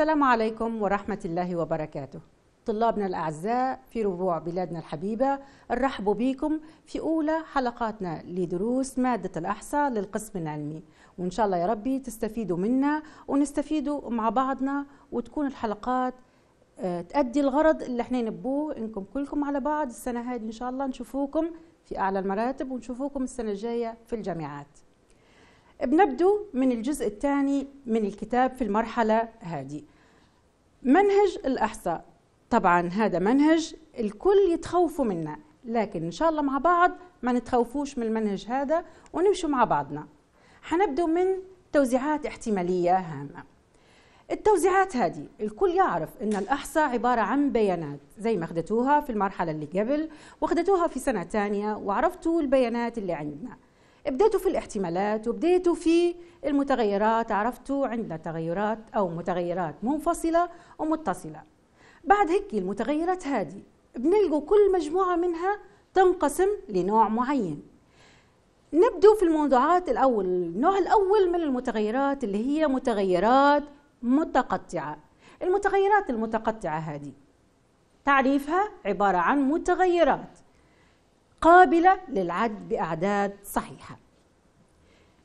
السلام عليكم ورحمة الله وبركاته طلابنا الأعزاء في ربوع بلادنا الحبيبة نرحب بكم في أولى حلقاتنا لدروس مادة الأحصاء للقسم العلمي وإن شاء الله يا ربي تستفيدوا منا ونستفيدوا مع بعضنا وتكون الحلقات آه، تأدي الغرض اللي احنا نبوه انكم كلكم على بعض السنة هذه إن شاء الله نشوفوكم في أعلى المراتب ونشوفوكم السنة الجاية في الجامعات بنبدو من الجزء الثاني من الكتاب في المرحلة هذه منهج الإحصاء طبعا هذا منهج الكل يتخوفوا منه لكن إن شاء الله مع بعض ما نتخوفوش من المنهج هذا ونمشوا مع بعضنا حنبدو من توزيعات احتمالية هامة التوزيعات هذه الكل يعرف ان الاحصاء عباره عن بيانات زي ما اخذتوها في المرحله اللي قبل واخذتوها في سنه ثانيه وعرفتوا البيانات اللي عندنا بديتوا في الاحتمالات وبديتوا في المتغيرات عرفتوا عندنا تغيرات أو متغيرات منفصلة ومتصلة بعد هيك المتغيرات هذه بنلقوا كل مجموعة منها تنقسم لنوع معين نبدو في الموضوعات الأول النوع الأول من المتغيرات اللي هي متغيرات متقطعة المتغيرات المتقطعة هذه تعريفها عبارة عن متغيرات قابلة للعد بأعداد صحيحة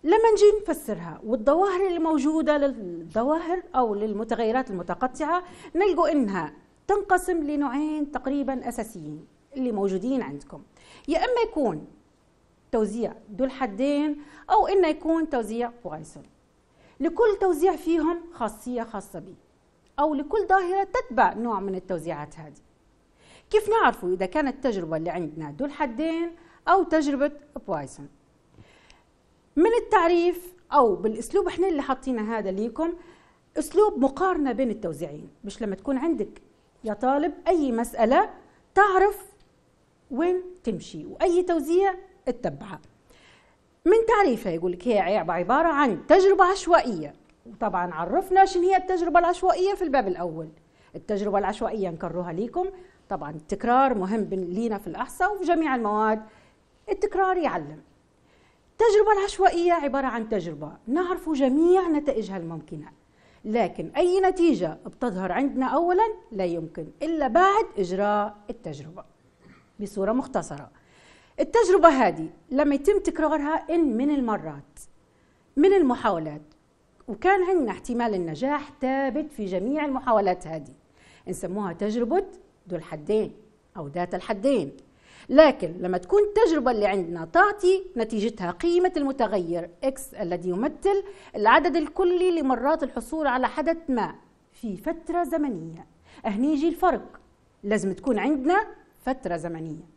لما نجي نفسرها والظواهر اللي موجودة للظواهر أو للمتغيرات المتقطعة نلقوا إنها تنقسم لنوعين تقريبا أساسيين اللي موجودين عندكم يا إما يكون توزيع ذو الحدين أو إنه يكون توزيع بويسون لكل توزيع فيهم خاصية خاصة به أو لكل ظاهرة تتبع نوع من التوزيعات هذه كيف نعرفوا إذا كانت التجربة اللي عندنا دول حدين أو تجربة بوايسون من التعريف أو بالأسلوب إحنا اللي حاطينه هذا ليكم أسلوب مقارنة بين التوزيعين مش لما تكون عندك يا طالب أي مسألة تعرف وين تمشي وأي توزيع تتبعها من تعريفها يقول لك هي عبارة عن تجربة عشوائية وطبعا عرفنا شنو هي التجربة العشوائية في الباب الأول التجربة العشوائية نكررها ليكم طبعا التكرار مهم لينا في الاحصاء وفي جميع المواد التكرار يعلم التجربة العشوائية عبارة عن تجربة نعرف جميع نتائجها الممكنة لكن أي نتيجة بتظهر عندنا أولا لا يمكن إلا بعد إجراء التجربة بصورة مختصرة التجربة هذه لم يتم تكرارها إن من المرات من المحاولات وكان عندنا احتمال النجاح ثابت في جميع المحاولات هذه نسموها تجربة دول حدين أو ذات الحدين لكن لما تكون التجربة اللي عندنا تعطي نتيجتها قيمة المتغير X الذي يمثل العدد الكلي لمرات الحصول على حدث ما في فترة زمنية هني يجي الفرق لازم تكون عندنا فترة زمنية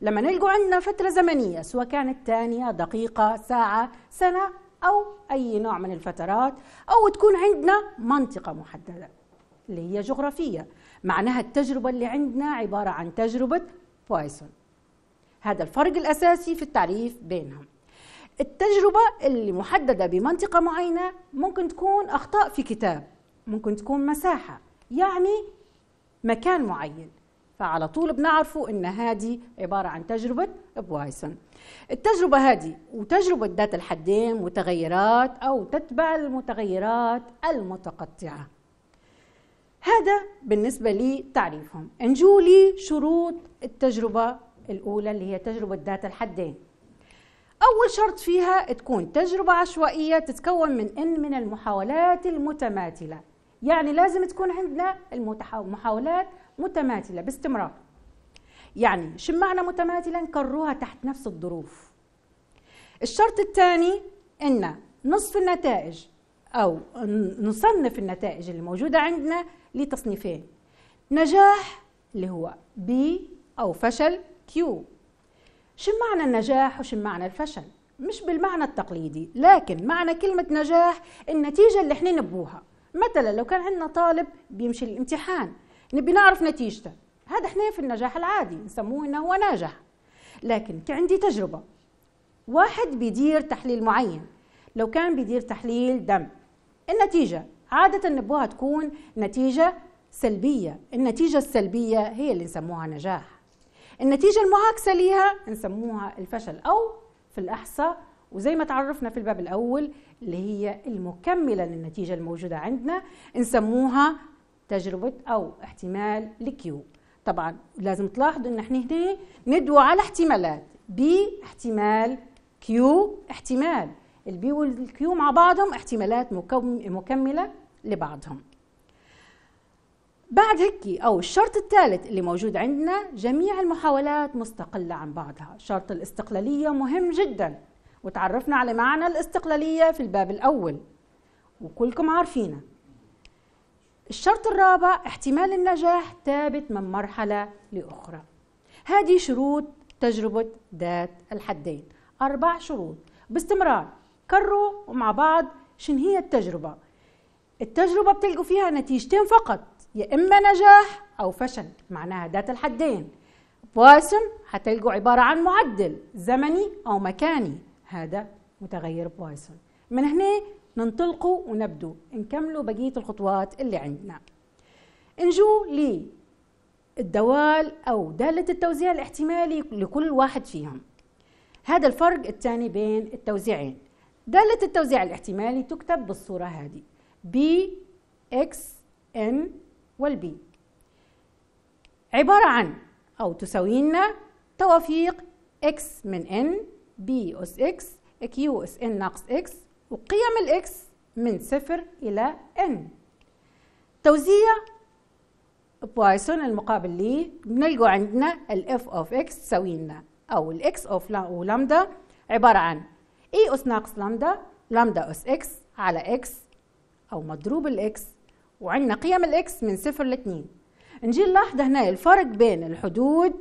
لما نلقوا عندنا فترة زمنية سواء كانت ثانية دقيقة ساعة سنة أو أي نوع من الفترات أو تكون عندنا منطقة محددة اللي هي جغرافية معناها التجربة اللي عندنا عبارة عن تجربة بويسون هذا الفرق الأساسي في التعريف بينهم التجربة اللي محددة بمنطقة معينة ممكن تكون أخطاء في كتاب ممكن تكون مساحة يعني مكان معين فعلى طول بنعرفوا ان هذه عباره عن تجربه بوايسون التجربه هذه وتجربه ذات الحدين متغيرات او تتبع المتغيرات المتقطعه هذا بالنسبة لتعريفهم لي شروط التجربة الأولى اللي هي تجربة ذات الحدين أول شرط فيها تكون تجربة عشوائية تتكون من إن من المحاولات المتماثلة يعني لازم تكون عندنا المحاولات متماثلة باستمرار يعني شو معنى متماثلة نكرروها تحت نفس الظروف الشرط الثاني إن نصف النتائج أو نصنف النتائج اللي موجودة عندنا لتصنيفين نجاح اللي هو بي أو فشل كيو شو معنى النجاح وشو معنى الفشل مش بالمعنى التقليدي لكن معنى كلمة نجاح النتيجة اللي احنا نبوها مثلا لو كان عندنا طالب بيمشي الامتحان نبي نعرف نتيجته هذا احنا في النجاح العادي نسموه انه هو ناجح لكن عندي تجربة واحد بيدير تحليل معين لو كان بيدير تحليل دم النتيجة عادة نبوها تكون نتيجة سلبية النتيجة السلبية هي اللي نسموها نجاح النتيجة المعاكسة ليها نسموها الفشل أو في الأحصى وزي ما تعرفنا في الباب الأول اللي هي المكملة للنتيجة الموجودة عندنا نسموها تجربة أو احتمال الكيو طبعا لازم تلاحظوا ان احنا هنا ندعو على احتمالات بي احتمال كيو احتمال البي والكيو مع بعضهم احتمالات مكملة لبعضهم بعد هيك أو الشرط الثالث اللي موجود عندنا جميع المحاولات مستقلة عن بعضها شرط الاستقلالية مهم جدا وتعرفنا على معنى الاستقلالية في الباب الأول وكلكم عارفينه الشرط الرابع احتمال النجاح ثابت من مرحلة لأخرى هذه شروط تجربة ذات الحدين أربع شروط باستمرار كروا مع بعض شن هي التجربة التجربة بتلقوا فيها نتيجتين فقط يا إما نجاح أو فشل معناها ذات الحدين بواسم هتلقوا عبارة عن معدل زمني أو مكاني هذا متغير بواسم من هنا ننطلقوا ونبدو نكملوا بقية الخطوات اللي عندنا نجو الدوال أو دالة التوزيع الاحتمالي لكل واحد فيهم هذا الفرق الثاني بين التوزيعين دالة التوزيع الاحتمالي تكتب بالصورة هذه بي اكس ان والبي عبارة عن أو تساوي لنا توافيق x من n b أس x q أس n ناقص x وقيم الاكس من صفر إلى n توزيع بايسون المقابل ليه بنلقوا عندنا ال f of x تساوي لنا أو ال x of عبارة عن e أس ناقص لامدا لامدا أس x على x أو مضروب الإكس وعندنا قيم الإكس من صفر لاتنين نجي نلاحظ هنا الفرق بين الحدود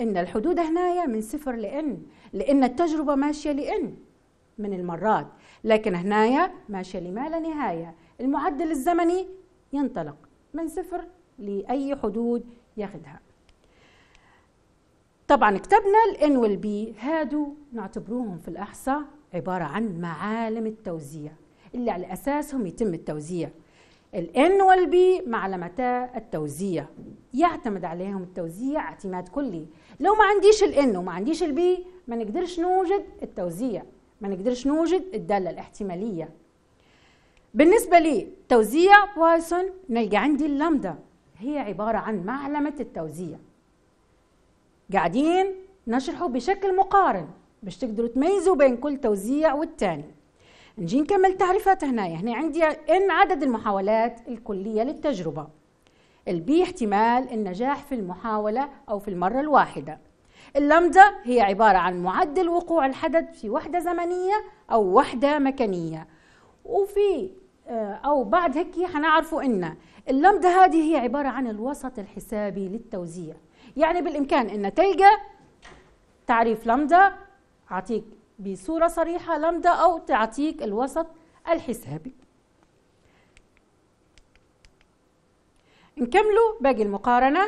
إن الحدود هنا من صفر لإن لأن التجربة ماشية لإن من المرات لكن هنا ماشية لما لا نهاية المعدل الزمني ينطلق من صفر لأي حدود ياخدها طبعا كتبنا الان والبي هادو نعتبروهم في الاحصاء عباره عن معالم التوزيع اللي على أساسهم يتم التوزيع الان والبي معلمتا التوزيع يعتمد عليهم التوزيع اعتماد كلي لو ما عنديش الان وما عنديش البي ما نقدرش نوجد التوزيع ما نقدرش نوجد الدالة الاحتمالية بالنسبة لي توزيع بوايسون نلقى عندي اللامدا هي عبارة عن معلمة التوزيع قاعدين نشرحه بشكل مقارن باش تقدروا تميزوا بين كل توزيع والتاني نجي نكمل تعريفات هنايا هنا عندي ان عدد المحاولات الكليه للتجربه البي احتمال النجاح في المحاوله او في المره الواحده اللمدة هي عبارة عن معدل وقوع الحدث في وحدة زمنية أو وحدة مكانية وفي آه، أو بعد هيك حنعرفوا إن اللمدة هذه هي عبارة عن الوسط الحسابي للتوزيع يعني بالإمكان إن تلقى تعريف لمدة أعطيك بصورة صريحة لمدة أو تعطيك الوسط الحسابي نكملوا باقي المقارنة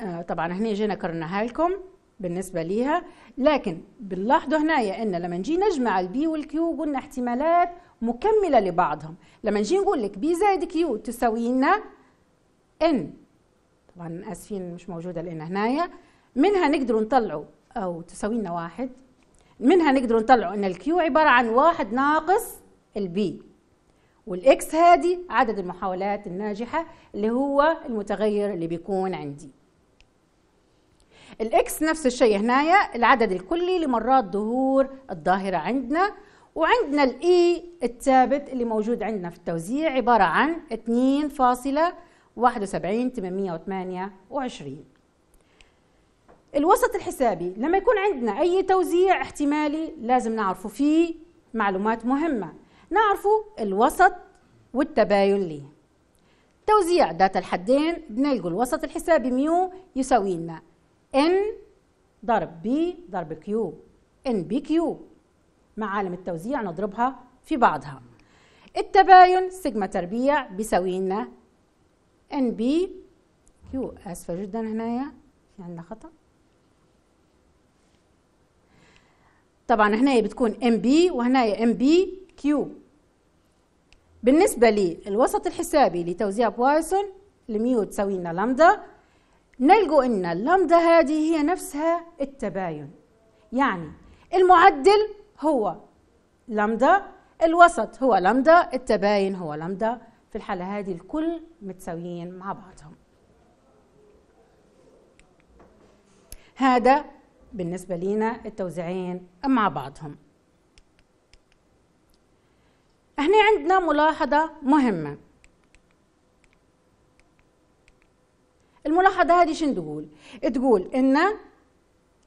آه طبعا هنا جينا كررناها لكم بالنسبة ليها لكن بنلاحظوا هنا ان لما نجي نجمع البي والكيو قلنا احتمالات مكملة لبعضهم لما نجي نقول لك بي زائد كيو تساوي لنا ان طبعا اسفين مش موجودة لان هنايا منها نقدروا نطلعوا او تساوي لنا واحد منها نقدروا نطلعوا ان الكيو عباره عن واحد ناقص البي والاكس هادي عدد المحاولات الناجحه اللي هو المتغير اللي بيكون عندي الاكس نفس الشيء هنايا العدد الكلي لمرات ظهور الظاهره عندنا وعندنا الاي e الثابت اللي موجود عندنا في التوزيع عباره عن 2.718828 الوسط الحسابي لما يكون عندنا أي توزيع احتمالي لازم نعرفه فيه معلومات مهمة نعرفه الوسط والتباين ليه توزيع ذات الحدين بنلقوا الوسط الحسابي ميو يساوي لنا ان ضرب بي ضرب كيو ان بي كيو معالم التوزيع نضربها في بعضها التباين سيجما تربيع بيساوي لنا ان بي كيو اسفه جدا هنايا في عندنا خطأ طبعا هنا بتكون ام بي وهنا ام بي كيو بالنسبه للوسط الحسابي لتوزيع بوايسون الميو تساوي لنا لامدا نلقوا ان اللامدا هذه هي نفسها التباين يعني المعدل هو لامدا الوسط هو لامدا التباين هو لامدا في الحالة هذه الكل متساويين مع بعضهم هذا بالنسبة لينا التوزيعين مع بعضهم هنا عندنا ملاحظة مهمة الملاحظة هذه شنو تقول؟ تقول إن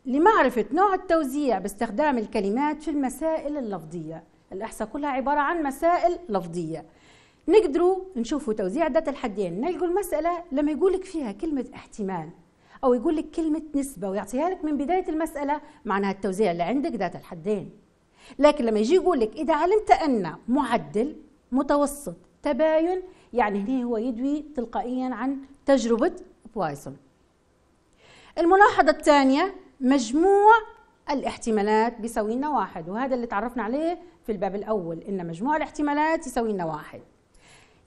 لمعرفة نوع التوزيع باستخدام الكلمات في المسائل اللفظية الإحصاء كلها عبارة عن مسائل لفظية نقدروا نشوفوا توزيع ذات الحدين نلقوا المسألة لما يقولك فيها كلمة احتمال او يقول لك كلمه نسبه ويعطيها لك من بدايه المساله معناها التوزيع اللي عندك ذات الحدين لكن لما يجي يقول لك اذا علمت ان معدل متوسط تباين يعني هنا هو يدوي تلقائيا عن تجربه بوايسون الملاحظه الثانيه مجموع الاحتمالات بيساوي لنا واحد وهذا اللي تعرفنا عليه في الباب الاول ان مجموع الاحتمالات يساوي لنا واحد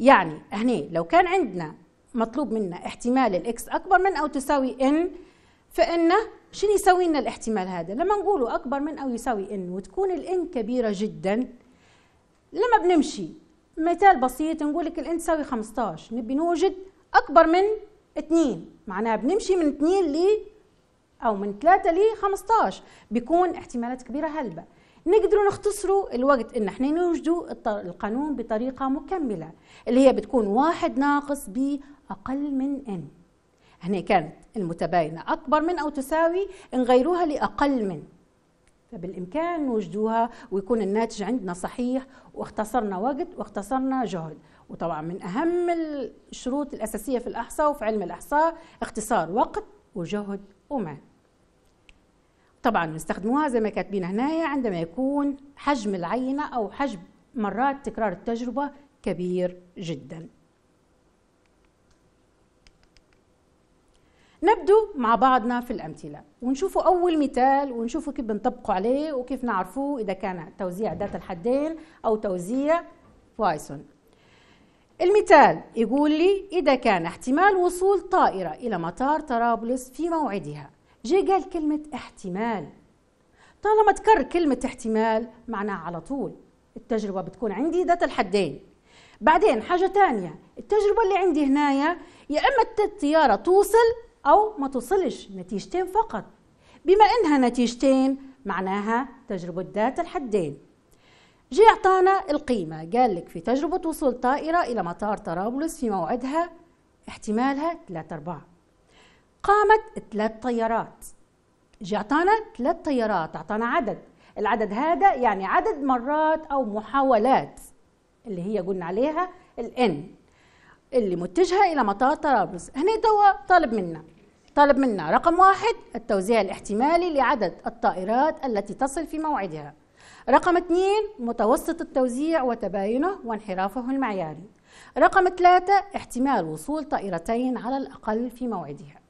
يعني هنا لو كان عندنا مطلوب منا احتمال الاكس اكبر من او تساوي ان فان شنو يسوي لنا الاحتمال هذا لما نقوله اكبر من او يساوي ان وتكون الان كبيره جدا لما بنمشي مثال بسيط نقول لك الان تساوي 15 نبي نوجد اكبر من 2 معناها بنمشي من 2 ل او من 3 ل 15 بيكون احتمالات كبيره هلبه نقدروا نختصروا الوقت ان احنا نوجدوا القانون بطريقه مكمله اللي هي بتكون واحد ناقص ب أقل من إن هنا كانت المتباينة أكبر من أو تساوي نغيروها لأقل من فبالإمكان نوجدوها ويكون الناتج عندنا صحيح واختصرنا وقت واختصرنا جهد وطبعا من أهم الشروط الأساسية في الأحصاء وفي علم الأحصاء اختصار وقت وجهد ومال طبعا نستخدموها زي ما كاتبين هنايا عندما يكون حجم العينة أو حجم مرات تكرار التجربة كبير جداً نبدو مع بعضنا في الأمثلة ونشوفوا أول مثال ونشوفوا كيف بنطبقوا عليه وكيف نعرفوه إذا كان توزيع ذات الحدين أو توزيع بايسون المثال يقول لي إذا كان احتمال وصول طائرة إلى مطار طرابلس في موعدها جي قال كلمة احتمال طالما تكرر كلمة احتمال معناها على طول التجربة بتكون عندي ذات الحدين بعدين حاجة تانية التجربة اللي عندي هنايا يا إما الطيارة توصل أو ما توصلش نتيجتين فقط بما إنها نتيجتين معناها تجربة ذات الحدين جي أعطانا القيمة قال لك في تجربة وصول طائرة إلى مطار طرابلس في موعدها احتمالها 3 أرباع قامت ثلاث طيارات جي أعطانا ثلاث طيارات أعطانا عدد العدد هذا يعني عدد مرات أو محاولات اللي هي قلنا عليها الان اللي متجهة إلى مطار طرابلس هنا توا طالب منا طلب منا رقم واحد التوزيع الاحتمالي لعدد الطائرات التي تصل في موعدها رقم اثنين متوسط التوزيع وتباينه وانحرافه المعياري رقم ثلاثة احتمال وصول طائرتين على الأقل في موعدها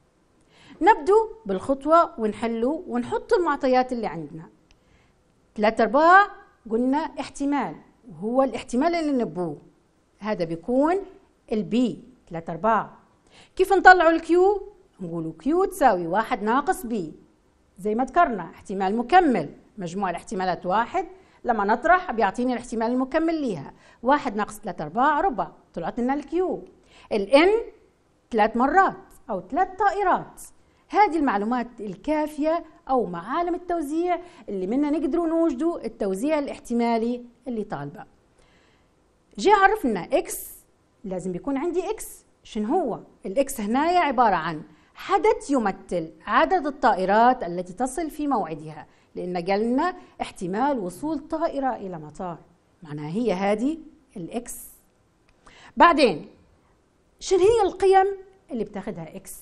نبدو بالخطوة ونحله ونحط المعطيات اللي عندنا ثلاثة أرباع قلنا احتمال وهو الاحتمال اللي نبوه هذا بيكون البي ثلاثة أرباع كيف نطلعوا الكيو نقولوا كيو تساوي واحد ناقص بي زي ما ذكرنا احتمال مكمل مجموع الاحتمالات واحد لما نطرح بيعطيني الاحتمال المكمل ليها واحد ناقص ثلاثة أرباع ربع طلعت لنا الكيو الان ثلاث مرات أو ثلاث طائرات هذه المعلومات الكافية أو معالم التوزيع اللي منا نقدروا نوجدوا التوزيع الاحتمالي اللي طالبه جي عرفنا إكس لازم يكون عندي إكس شنو هو الإكس هنا عبارة عن حدث يمثل عدد الطائرات التي تصل في موعدها لأن جالنا احتمال وصول طائرة إلى مطار معناها هي هذه الإكس بعدين شن هي القيم اللي بتاخدها إكس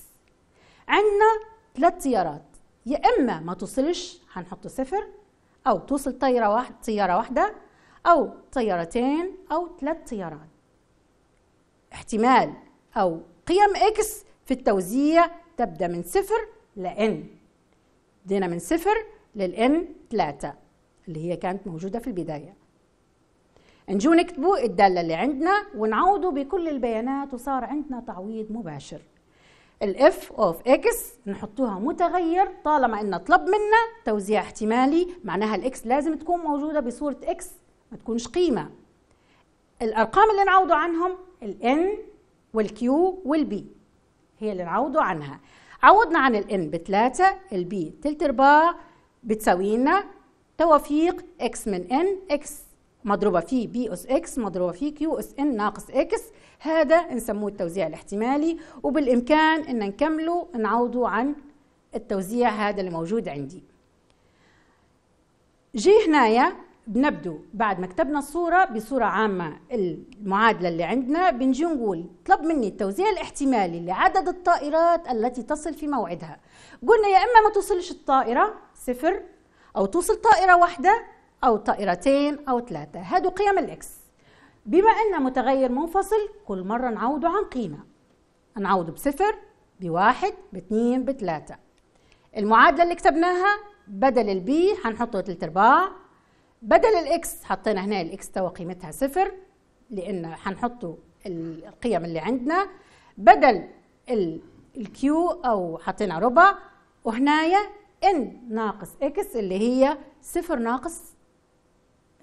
عندنا ثلاث طيارات يا إما ما توصلش هنحط صفر أو توصل طيارة واحد طيارة واحدة أو طيارتين أو ثلاث طيارات احتمال أو قيم إكس في التوزيع تبدأ من صفر لإن دينا من صفر للإن 3 اللي هي كانت موجودة في البداية نجو نكتبوا الدالة اللي عندنا ونعوضوا بكل البيانات وصار عندنا تعويض مباشر الاف اوف اكس نحطوها متغير طالما ان طلب منا توزيع احتمالي معناها الاكس لازم تكون موجوده بصوره اكس ما تكونش قيمه الارقام اللي نعوضوا عنهم الان والكيو والبي هي اللي نعوضه عنها عوضنا عن الان بثلاثة البي تلت ارباع بتساوي لنا توافيق اكس من ان اكس مضروبة في بي أس إكس مضروبة في كيو أس إن ناقص إكس هذا نسموه التوزيع الاحتمالي وبالإمكان إن نكمله نعوضه عن التوزيع هذا اللي موجود عندي. جي هنايا بنبدو بعد ما كتبنا الصورة بصورة عامة المعادلة اللي عندنا بنجي نقول طلب مني التوزيع الاحتمالي لعدد الطائرات التي تصل في موعدها قلنا يا إما ما توصلش الطائرة صفر أو توصل طائرة واحدة أو طائرتين أو ثلاثة هادو قيم الإكس بما أن متغير منفصل كل مرة نعوضه عن قيمة نعوضه بصفر بواحد باثنين بثلاثة المعادلة اللي كتبناها بدل البي هنحطه 3 أرباع بدل الاكس حطينا هنا الاكس توا قيمتها صفر لان هنحطه القيم اللي عندنا بدل الكيو او حطينا ربع وهنايا ان ناقص اكس اللي هي صفر ناقص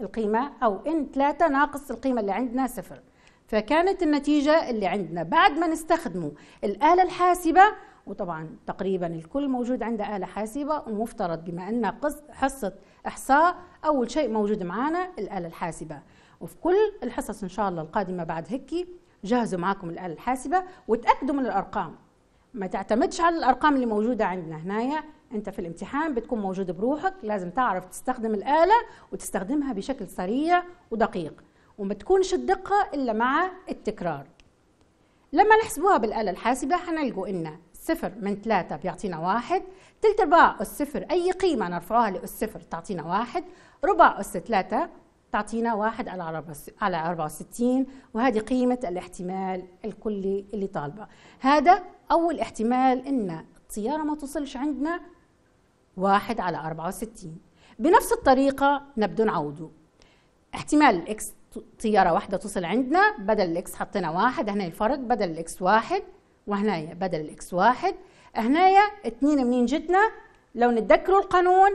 القيمه او ان 3 ناقص القيمه اللي عندنا صفر فكانت النتيجه اللي عندنا بعد ما نستخدموا الاله الحاسبه وطبعا تقريبا الكل موجود عنده اله حاسبه ومفترض بما ان حصه احصاء اول شيء موجود معانا الاله الحاسبه وفي كل الحصص ان شاء الله القادمه بعد هيك جهزوا معاكم الاله الحاسبه وتاكدوا من الارقام ما تعتمدش على الارقام اللي موجوده عندنا هنايا انت في الامتحان بتكون موجود بروحك لازم تعرف تستخدم الاله وتستخدمها بشكل سريع ودقيق وما تكونش الدقه الا مع التكرار لما نحسبوها بالاله الحاسبه حنلقوا ان صفر من ثلاثة بيعطينا واحد تلت أرباع الصفر أي قيمة نرفعها للصفر تعطينا واحد ربع أس 3 تعطينا واحد على على 64 وهذه قيمة الاحتمال الكلي اللي طالبة هذا أول احتمال إن الطيارة ما توصلش عندنا واحد على 64 بنفس الطريقة نبدو نعوده احتمال الإكس طيارة واحدة توصل عندنا بدل الإكس حطينا واحد هنا الفرق بدل الإكس واحد وهنا بدل الإكس واحد هنا اتنين منين جتنا لو نتذكروا القانون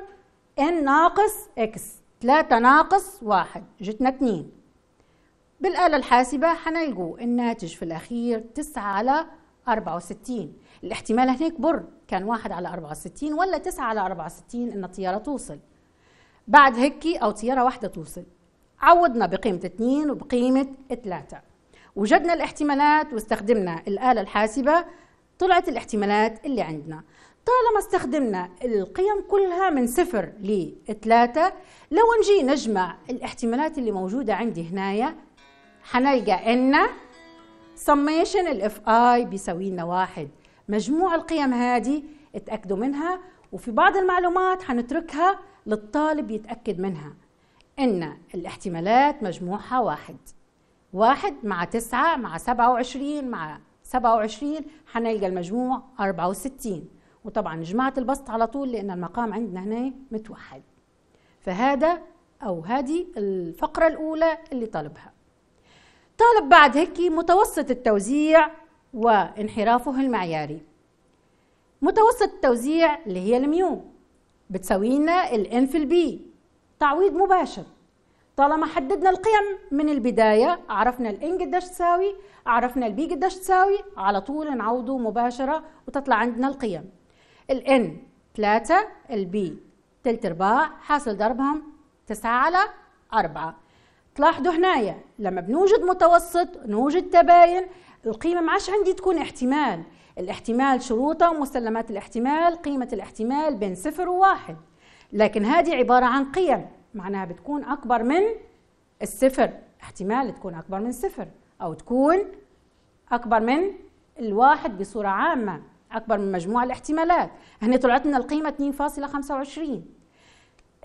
ان ناقص اكس 3 ناقص 1 جتنا 2 بالآلة الحاسبة حنلقوا الناتج في الأخير 9 على 64 الاحتمال هناك بر كان 1 على 64 ولا 9 على 64 إن الطيارة توصل بعد هيك أو طيارة واحدة توصل عوضنا بقيمة 2 وبقيمة 3 وجدنا الاحتمالات واستخدمنا الآلة الحاسبة طلعت الاحتمالات اللي عندنا طالما استخدمنا القيم كلها من صفر لثلاثة لو نجي نجمع الاحتمالات اللي موجودة عندي هنايا حنلقى ان summation الاف اي بيساوي لنا واحد مجموع القيم هذه اتأكدوا منها وفي بعض المعلومات حنتركها للطالب يتأكد منها ان الاحتمالات مجموعها واحد واحد مع تسعة مع سبعة وعشرين مع سبعة وعشرين حنلقى المجموع أربعة وستين وطبعا جماعة البسط على طول لأن المقام عندنا هنا متوحد فهذا أو هذه الفقرة الأولى اللي طالبها طالب بعد هيك متوسط التوزيع وانحرافه المعياري متوسط التوزيع اللي هي الميو بتساوي لنا الان في البي تعويض مباشر طالما حددنا القيم من البداية عرفنا الان قداش تساوي عرفنا البي قداش تساوي على طول نعوضه مباشرة وتطلع عندنا القيم الان 3 البي تلت أرباع حاصل ضربهم 9 على 4 تلاحظوا هنايا لما بنوجد متوسط نوجد تباين القيمة ما عادش عندي تكون احتمال الاحتمال شروطه ومسلمات الاحتمال قيمة الاحتمال بين صفر وواحد لكن هذه عبارة عن قيم معناها بتكون أكبر من الصفر احتمال تكون أكبر من صفر أو تكون أكبر من الواحد بصورة عامة أكبر من مجموع الاحتمالات هنا طلعت لنا القيمة 2.25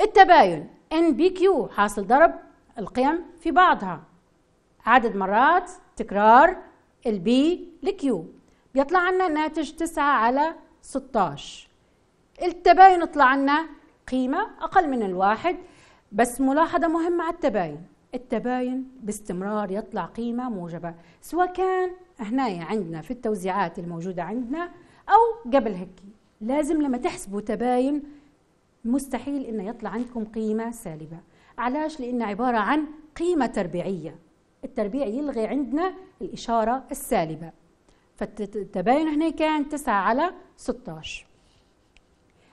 التباين ان بي كيو حاصل ضرب القيم في بعضها عدد مرات تكرار البي لكيو بيطلع عنا ناتج 9 على 16 التباين طلع عنا قيمة أقل من الواحد بس ملاحظة مهمة على التباين التباين باستمرار يطلع قيمة موجبة سواء كان هنا عندنا في التوزيعات الموجودة عندنا أو قبل هيك لازم لما تحسبوا تباين مستحيل إنه يطلع عندكم قيمة سالبة علاش لأنه عبارة عن قيمة تربيعية التربيع يلغي عندنا الإشارة السالبة فالتباين هنا كان 9 على 16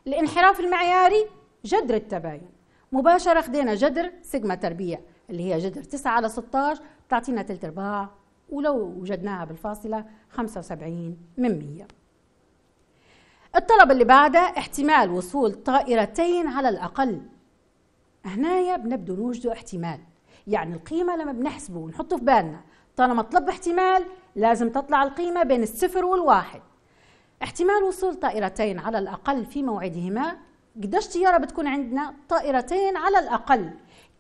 الانحراف المعياري جذر التباين مباشرة خدينا جذر سيجما تربيع اللي هي جذر 9 على 16 بتعطينا ثلث أرباع ولو وجدناها بالفاصلة 75 من 100 الطلب اللي بعده احتمال وصول طائرتين على الأقل هنايا بنبدو نوجدوا احتمال يعني القيمة لما بنحسبه ونحطه في بالنا طالما طلب احتمال لازم تطلع القيمة بين الصفر والواحد احتمال وصول طائرتين على الأقل في موعدهما قداش طيارة بتكون عندنا طائرتين على الأقل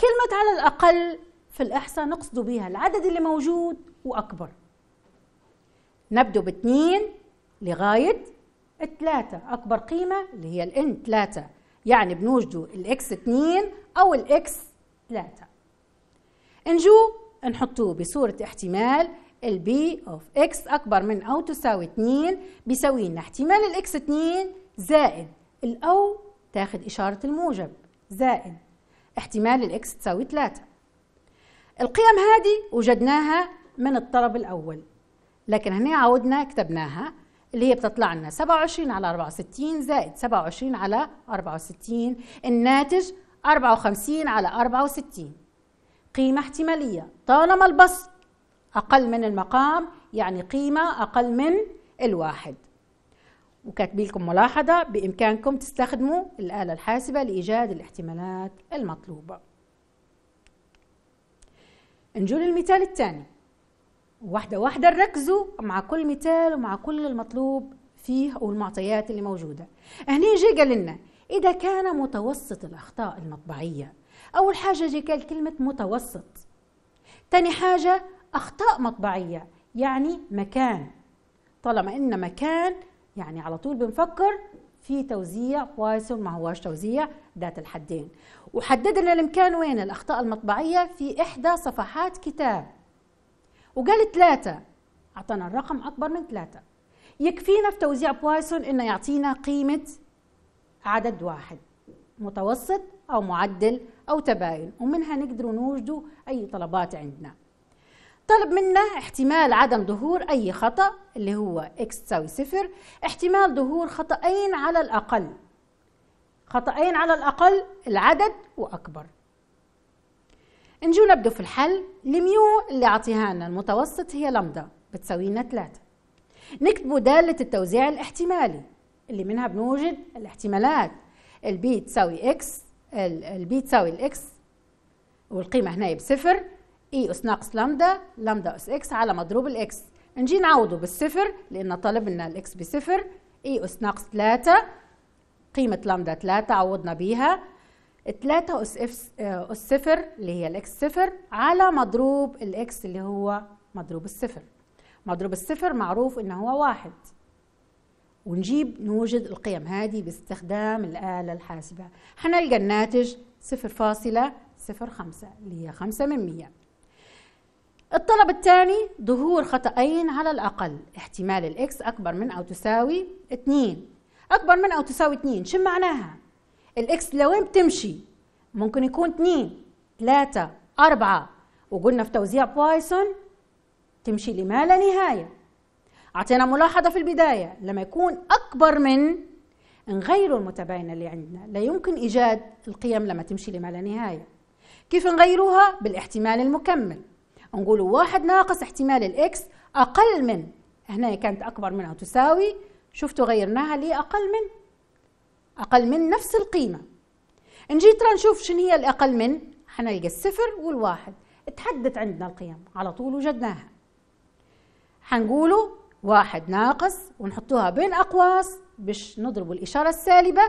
كلمة على الأقل في الإحصاء نقصد بها العدد اللي موجود وأكبر نبدو باثنين لغاية الثلاثة أكبر قيمة اللي هي الإن ثلاثة يعني بنوجدوا الإكس 2 أو الإكس 3 نجو نحطوه بصورة احتمال B of X أكبر من أو تساوي 2 بيساوي لنا احتمال الإكس 2 زائد أو تاخد إشارة الموجب زائد احتمال الإكس تساوي 3 القيم هذه وجدناها من الطلب الأول لكن هنا عودنا كتبناها اللي هي بتطلع لنا 27 على 64 زائد 27 على 64 الناتج 54 على 64 قيمة احتمالية طالما البسط أقل من المقام يعني قيمة أقل من الواحد وكاتبين لكم ملاحظة بإمكانكم تستخدموا الآلة الحاسبة لإيجاد الاحتمالات المطلوبة نجول المثال الثاني واحدة واحدة نركزوا مع كل مثال ومع كل المطلوب فيه والمعطيات اللي موجودة هنا جي قال لنا إذا كان متوسط الأخطاء المطبعية أول حاجة جي قال كلمة متوسط تاني حاجة أخطاء مطبعية يعني مكان طالما إن مكان يعني على طول بنفكر في توزيع بايثون ما هواش توزيع ذات الحدين وحددنا المكان وين الأخطاء المطبعية في إحدى صفحات كتاب وقال ثلاثة أعطانا الرقم أكبر من ثلاثة يكفينا في توزيع بوايسون إنه يعطينا قيمة عدد واحد متوسط أو معدل أو تباين ومنها نقدر نوجد أي طلبات عندنا طلب منا احتمال عدم ظهور أي خطأ اللي هو x تساوي صفر احتمال ظهور خطأين على الأقل خطأين على الأقل العدد وأكبر نجيو نبدو في الحل الميو اللي عطيها لنا المتوسط هي لمدة بتساوي لنا 3 نكتبوا دالة التوزيع الاحتمالي اللي منها بنوجد الاحتمالات البي تساوي اكس البي تساوي الاكس والقيمة هنا بصفر اي e اس ناقص لمدا لمدا اس اكس على مضروب الاكس نجي نعوضه بالصفر لان طلب لنا الاكس بصفر اي e اس ناقص 3 قيمة لمدا 3 عوضنا بيها 3 أس اف آه، أس صفر اللي هي الإكس صفر على مضروب الإكس اللي هو مضروب الصفر مضروب الصفر معروف إن هو واحد ونجيب نوجد القيم هذه باستخدام الآلة الحاسبة هنلقى الناتج صفر فاصلة صفر خمسة اللي هي خمسة من مية الطلب الثاني ظهور خطأين على الأقل احتمال الإكس أكبر من أو تساوي 2 أكبر من أو تساوي 2 شو معناها؟ الاكس لوين بتمشي ممكن يكون 2 3 4 وقلنا في توزيع بايثون تمشي لما لا نهايه اعطينا ملاحظه في البدايه لما يكون اكبر من نغيروا المتباينه اللي عندنا لا يمكن ايجاد القيم لما تمشي لما لا نهايه كيف نغيروها بالاحتمال المكمل نقول واحد ناقص احتمال الاكس اقل من هنا كانت اكبر من او تساوي شفتوا غيرناها لاقل من أقل من نفس القيمة نجي ترى نشوف شنو هي الأقل من حنلقى الصفر والواحد تحدت عندنا القيم على طول وجدناها حنقوله واحد ناقص ونحطوها بين أقواس باش نضربوا الإشارة السالبة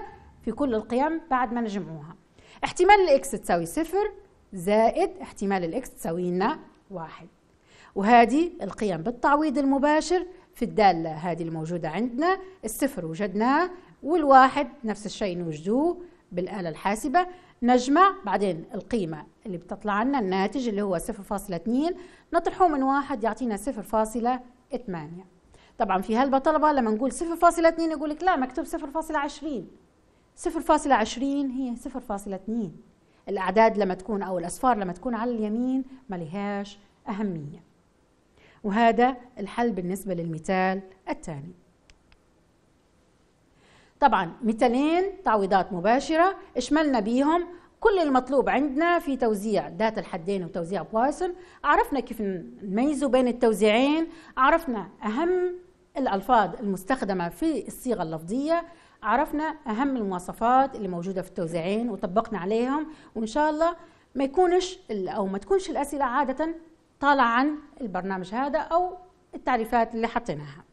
في كل القيم بعد ما نجمعوها احتمال الإكس تساوي صفر زائد احتمال الإكس تساوي لنا واحد وهذه القيم بالتعويض المباشر في الدالة هذه الموجودة عندنا الصفر وجدناه والواحد نفس الشيء نوجدوه بالآلة الحاسبة نجمع بعدين القيمة اللي بتطلع عنا الناتج اللي هو 0.2 نطرحه من واحد يعطينا 0.8 طبعا في هالبطلبة لما نقول 0.2 يقول لك لا مكتوب 0.20 0.20 هي 0.2 الأعداد لما تكون أو الأصفار لما تكون على اليمين ما لهاش أهمية وهذا الحل بالنسبة للمثال الثاني طبعا 200 تعويضات مباشرة اشملنا بيهم كل المطلوب عندنا في توزيع ذات الحدين وتوزيع بوايسون عرفنا كيف نميزه بين التوزيعين عرفنا أهم الألفاظ المستخدمة في الصيغة اللفظية عرفنا أهم المواصفات اللي موجودة في التوزيعين وطبقنا عليهم وإن شاء الله ما يكونش أو ما تكونش الأسئلة عادة طالعة عن البرنامج هذا أو التعريفات اللي حطيناها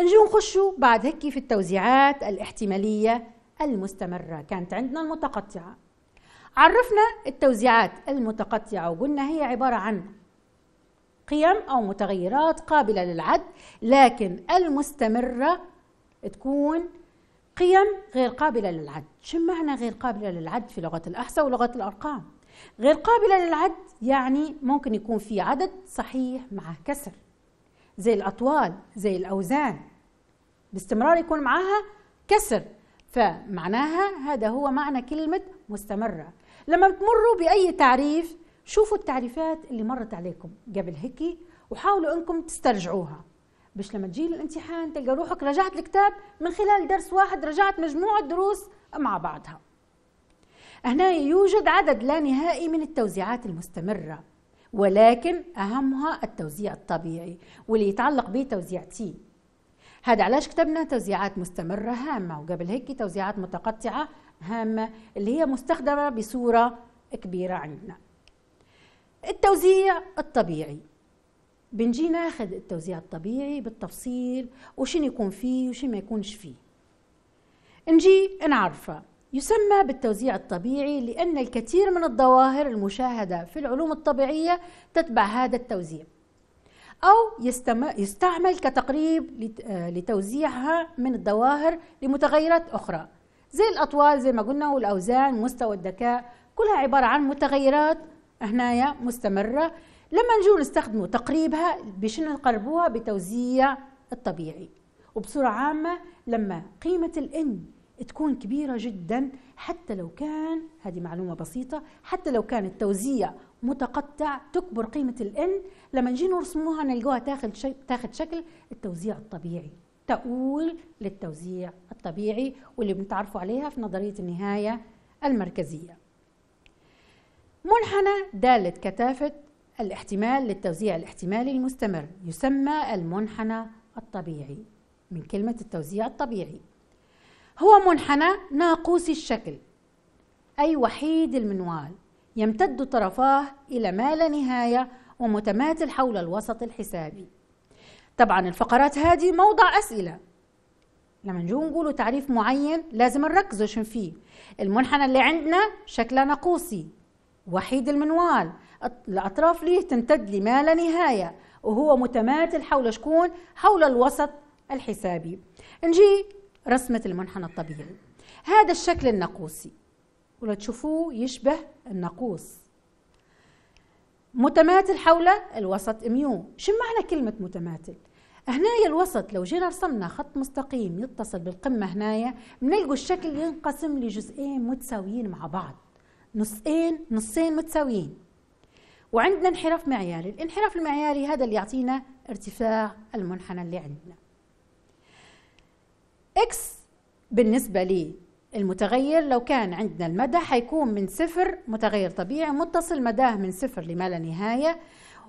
نجو نخشوا بعد هيك في التوزيعات الاحتمالية المستمرة كانت عندنا المتقطعة عرفنا التوزيعات المتقطعة وقلنا هي عبارة عن قيم أو متغيرات قابلة للعد لكن المستمرة تكون قيم غير قابلة للعد شو معنى غير قابلة للعد في لغة الأحصاء ولغة الأرقام غير قابلة للعد يعني ممكن يكون في عدد صحيح مع كسر زي الأطوال زي الأوزان باستمرار يكون معاها كسر فمعناها هذا هو معنى كلمة مستمرة لما بتمروا بأي تعريف شوفوا التعريفات اللي مرت عليكم قبل هيك وحاولوا انكم تسترجعوها باش لما تجي الامتحان تلقى روحك رجعت الكتاب من خلال درس واحد رجعت مجموعة دروس مع بعضها هنا يوجد عدد لا نهائي من التوزيعات المستمرة ولكن أهمها التوزيع الطبيعي واللي يتعلق به توزيع تي هذا علاش كتبنا توزيعات مستمرة هامة وقبل هيك توزيعات متقطعة هامة اللي هي مستخدمة بصورة كبيرة عندنا التوزيع الطبيعي بنجي ناخذ التوزيع الطبيعي بالتفصيل وشين يكون فيه وشين ما يكونش فيه نجي نعرفه يسمى بالتوزيع الطبيعي لأن الكثير من الظواهر المشاهدة في العلوم الطبيعية تتبع هذا التوزيع أو يستعمل كتقريب آه، لتوزيعها من الظواهر لمتغيرات أخرى زي الأطوال زي ما قلنا والأوزان مستوى الذكاء كلها عبارة عن متغيرات هنايا مستمرة لما نجو نستخدموا تقريبها بشنو نقربوها بتوزيع الطبيعي وبصورة عامة لما قيمة الإن تكون كبيرة جدا حتى لو كان هذه معلومة بسيطة حتى لو كان التوزيع متقطع تكبر قيمة الان لما نجي نرسموها نلقوها تاخد تاخد شكل التوزيع الطبيعي تأول للتوزيع الطبيعي واللي بنتعرفوا عليها في نظرية النهاية المركزية منحنى دالة كثافة الاحتمال للتوزيع الاحتمالي المستمر يسمى المنحنى الطبيعي من كلمة التوزيع الطبيعي هو منحنى ناقوسي الشكل أي وحيد المنوال يمتد طرفاه إلى ما لا نهاية ومتماثل حول الوسط الحسابي طبعا الفقرات هذه موضع أسئلة لما نجي نقولوا تعريف معين لازم نركزوا شن فيه المنحنى اللي عندنا شكله ناقوسي وحيد المنوال الأطراف ليه تمتد لما لا نهاية وهو متماثل حول شكون حول الوسط الحسابي نجي رسمة المنحنى الطبيعي هذا الشكل النقوسي ولا تشوفوه يشبه الناقوس متماثل حول الوسط ميو شو معنى كلمة متماثل؟ هنايا الوسط لو جينا رسمنا خط مستقيم يتصل بالقمة هنايا بنلقوا الشكل ينقسم لجزئين متساويين مع بعض نصين نصين متساويين وعندنا انحراف معياري الانحراف المعياري هذا اللي يعطينا ارتفاع المنحنى اللي عندنا اكس بالنسبة لي المتغير لو كان عندنا المدى حيكون من صفر متغير طبيعي متصل مداه من صفر لما لا نهاية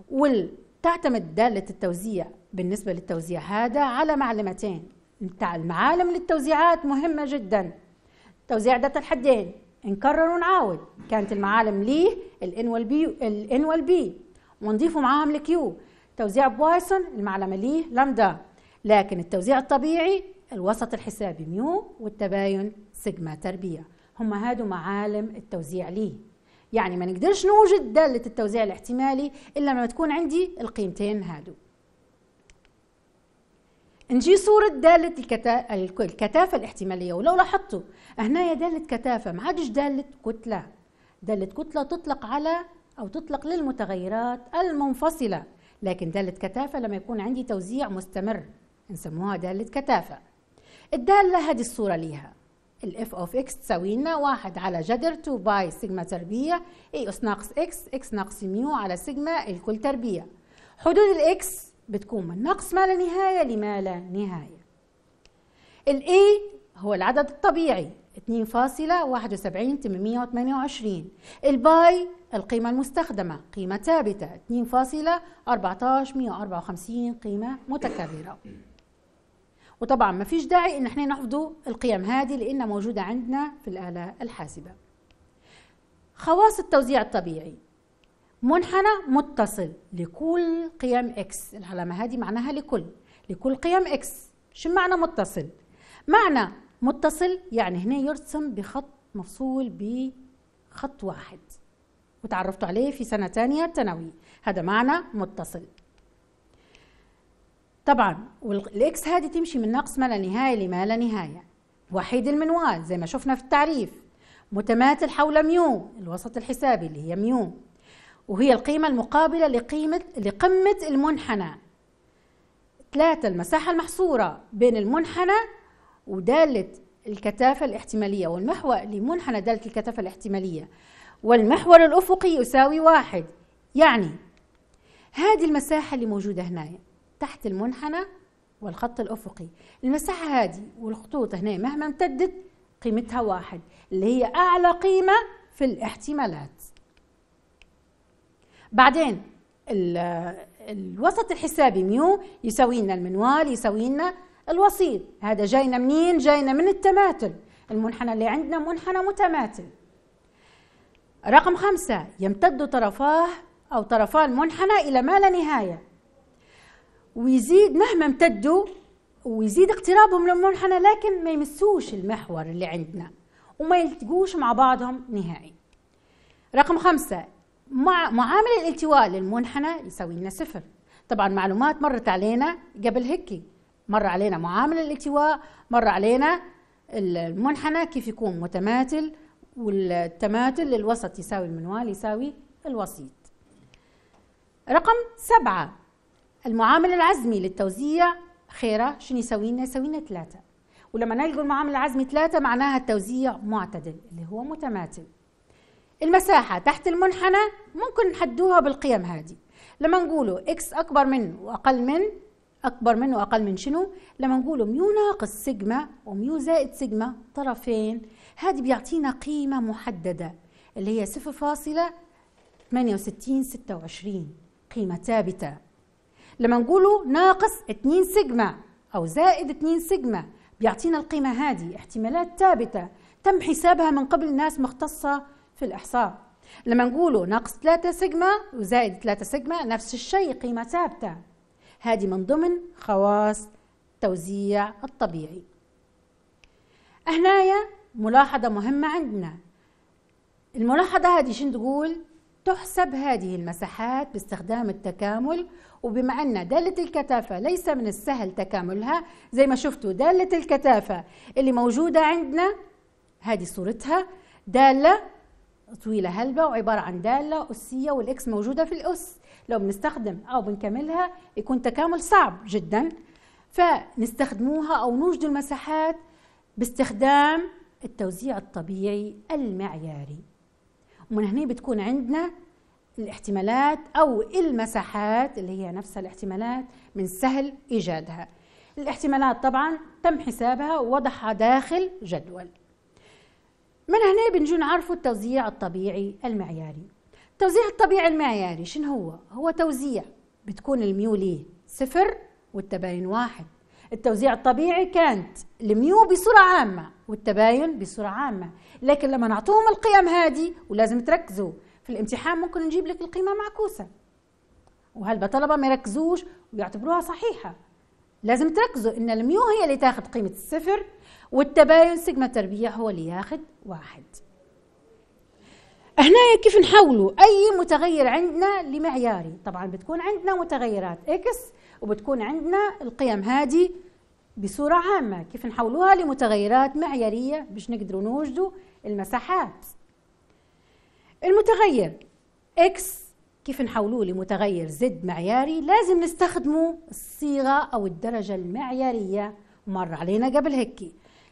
وتعتمد دالة التوزيع بالنسبة للتوزيع هذا على معلمتين بتاع المعالم للتوزيعات مهمة جدا توزيع ذات الحدين نكرر ونعاود كانت المعالم ليه الان والبي الان والبي ونضيفه معاهم الكيو توزيع بوايسون المعلمة ليه لامدا لكن التوزيع الطبيعي الوسط الحسابي ميو والتباين سيجما تربية هم هادو معالم التوزيع ليه يعني ما نقدرش نوجد دالة التوزيع الاحتمالي إلا لما تكون عندي القيمتين هادو نجي صورة دالة الكثافة الاحتمالية ولو لاحظتوا هنا دالة كثافة ما عادش دالة كتلة دالة كتلة تطلق على أو تطلق للمتغيرات المنفصلة لكن دالة كثافة لما يكون عندي توزيع مستمر نسموها دالة كثافة الدالة هذه الصورة ليها الاف اوف اكس تساوي لنا 1 على جذر 2 باي سيجما تربيع اي اس ناقص اكس اكس ناقص ميو على سيجما الكل تربيع حدود الاكس بتكون من نقص ما لا نهايه لما لا نهايه الاي هو العدد الطبيعي 2.71828 الباي القيمة المستخدمة قيمة ثابتة 154 قيمة متكررة وطبعا ما فيش داعي ان احنا نحفظ القيم هذه لانها موجوده عندنا في الاله الحاسبه خواص التوزيع الطبيعي منحنى متصل لكل قيم اكس العلامه هذه معناها لكل لكل قيم اكس شو معنى متصل معنى متصل يعني هنا يرسم بخط مفصول بخط واحد وتعرفتوا عليه في سنه ثانيه ثانوي هذا معنى متصل طبعا والاكس هذه تمشي من ناقص ما لا نهايه لما لا نهايه وحيد المنوال زي ما شفنا في التعريف متماثل حول ميو الوسط الحسابي اللي هي ميو وهي القيمة المقابلة لقيمة لقمة المنحنى ثلاثة المساحة المحصورة بين المنحنى ودالة الكثافة الاحتمالية والمحور لمنحنى دالة الكثافة الاحتمالية والمحور الأفقي يساوي واحد يعني هذه المساحة اللي موجودة هنا تحت المنحنى والخط الأفقي المساحة هذه والخطوط هنا مهما امتدت قيمتها واحد اللي هي أعلى قيمة في الاحتمالات بعدين الوسط الحسابي ميو يساوي لنا المنوال يساوي لنا الوسيط هذا جاينا منين جاينا من التماثل المنحنى اللي عندنا منحنى متماثل رقم خمسة يمتد طرفاه أو طرفا المنحنى إلى ما لا نهاية ويزيد مهما امتدوا ويزيد اقترابهم للمنحنى لكن ما يمسوش المحور اللي عندنا وما يلتقوش مع بعضهم نهائي رقم خمسة مع معامل الالتواء للمنحنى يساوي لنا صفر طبعا معلومات مرت علينا قبل هيك مر علينا معامل الالتواء مر علينا المنحنى كيف يكون متماثل والتماثل للوسط يساوي المنوال يساوي الوسيط رقم سبعة المعامل العزمي للتوزيع خيره شنو يسوي لنا يسوي لنا ثلاثه ولما نلقوا المعامل العزمي ثلاثه معناها التوزيع معتدل اللي هو متماثل المساحة تحت المنحنى ممكن نحدوها بالقيم هذه لما نقولوا x أكبر من وأقل من أكبر من وأقل من شنو؟ لما نقولوا ميو ناقص سيجما وميو زائد سيجما طرفين هذه بيعطينا قيمة محددة اللي هي 0.6826 26 قيمة ثابتة لما نقوله ناقص 2 سيجما أو زائد 2 سيجما بيعطينا القيمة هذه احتمالات ثابتة تم حسابها من قبل ناس مختصة في الإحصاء لما نقوله ناقص 3 سيجما وزائد 3 سيجما نفس الشيء قيمة ثابتة هذه من ضمن خواص التوزيع الطبيعي هنايا ملاحظة مهمة عندنا الملاحظة هذه شنو تقول؟ تحسب هذه المساحات باستخدام التكامل وبما أن دالة الكثافة ليس من السهل تكاملها زي ما شفتوا دالة الكثافة اللي موجودة عندنا هذه صورتها دالة طويلة هلبة وعبارة عن دالة أسية والإكس موجودة في الأس لو بنستخدم أو بنكملها يكون تكامل صعب جدا فنستخدموها أو نوجد المساحات باستخدام التوزيع الطبيعي المعياري ومن هنا بتكون عندنا الاحتمالات أو المساحات اللي هي نفسها الاحتمالات من سهل إيجادها الاحتمالات طبعا تم حسابها ووضعها داخل جدول من هنا بنجي نعرفوا التوزيع الطبيعي المعياري التوزيع الطبيعي المعياري شنو هو؟ هو توزيع بتكون الميو ليه صفر والتباين واحد التوزيع الطبيعي كانت الميو بصورة عامة والتباين بصورة عامة لكن لما نعطوهم القيم هذه ولازم تركزوا في الامتحان ممكن نجيب لك القيمة معكوسة وهالبطلبة طلبة ما يركزوش ويعتبروها صحيحة لازم تركزوا ان الميو هي اللي تاخد قيمة الصفر والتباين سيجما تربيع هو اللي ياخد واحد هنا كيف نحولوا اي متغير عندنا لمعياري طبعا بتكون عندنا متغيرات اكس وبتكون عندنا القيم هذه بصورة عامة كيف نحولوها لمتغيرات معيارية باش نقدروا نوجدوا المساحات المتغير اكس كيف نحولوه لمتغير زد معياري لازم نستخدمه الصيغة أو الدرجة المعيارية مر علينا قبل هيك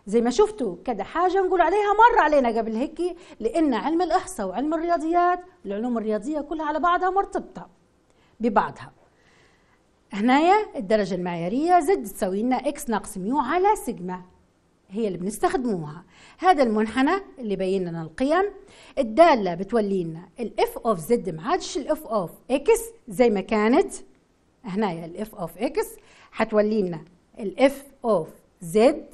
زي ما شفتوا كده حاجة نقول عليها مر علينا قبل هيك لأن علم الإحصاء وعلم الرياضيات العلوم الرياضية كلها على بعضها مرتبطة ببعضها هنايا الدرجة المعيارية زد تساوي لنا إكس ناقص ميو على سيجما هي اللي بنستخدموها هذا المنحنى اللي بين لنا القيم الدالة بتولي لنا الاف اوف زد ما عادش الاف اوف اكس زي ما كانت هنايا الاف اوف اكس هتولي لنا الاف اوف زد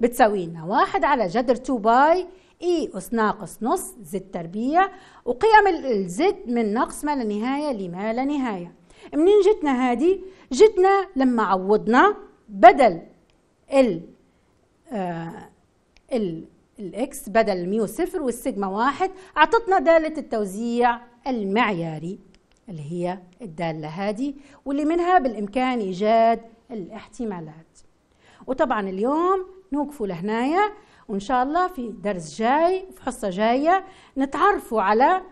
بتساوي لنا واحد على جذر 2 باي اي اس ناقص نص زد تربيع وقيم الزد من ناقص ما لا نهاية لما لا نهاية منين جتنا هذه؟ جتنا لما عوضنا بدل ال آه، الاكس بدل الميو صفر والسيجما واحد اعطتنا دالة التوزيع المعياري اللي هي الدالة هذه واللي منها بالإمكان إيجاد الاحتمالات وطبعا اليوم نوقفوا لهنايا وإن شاء الله في درس جاي في حصة جاية نتعرفوا على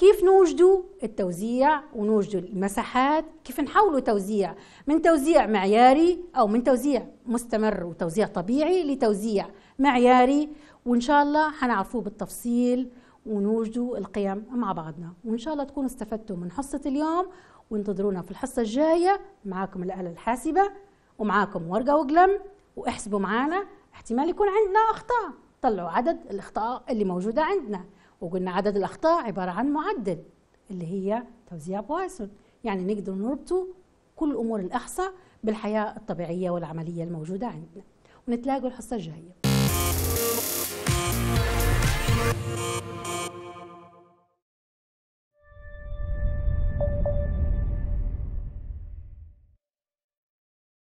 كيف نوجدوا التوزيع ونوجدوا المساحات كيف نحولوا توزيع من توزيع معياري أو من توزيع مستمر وتوزيع طبيعي لتوزيع معياري وإن شاء الله حنعرفوه بالتفصيل ونوجدوا القيم مع بعضنا وإن شاء الله تكونوا استفدتوا من حصة اليوم وانتظرونا في الحصة الجاية معاكم الآلة الحاسبة ومعاكم ورقة وقلم واحسبوا معانا احتمال يكون عندنا أخطاء طلعوا عدد الأخطاء اللي موجودة عندنا وقلنا عدد الأخطاء عبارة عن معدل اللي هي توزيع بوايسون يعني نقدر نربطه كل أمور الأحصاء بالحياة الطبيعية والعملية الموجودة عندنا ونتلاقوا الحصة الجاية